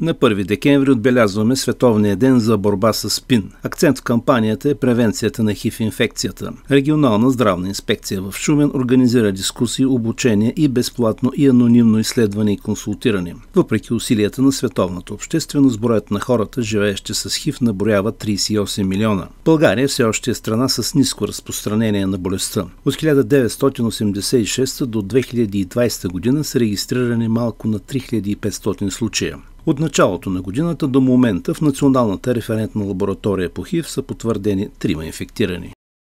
На 1 декември отбелязваме Световния ден за борба с спин. Акцент в кампанията е превенцията на хив инфекцията. Регионална здравна инспекция в Шумен организира дискусии, обучение и безплатно и анонимно изследване и консултиране. Въпреки усилията на световната общественост, броят на хората, живеещи с хив, наброява 38 милиона. България все още е страна с ниско разпространение на болестта. От 1986 до 2020 година са регистрирани малко на 3500 случая. От началото на годината до момента в Националната референтна лаборатория по ХИВ са потвърдени трима инфектирани.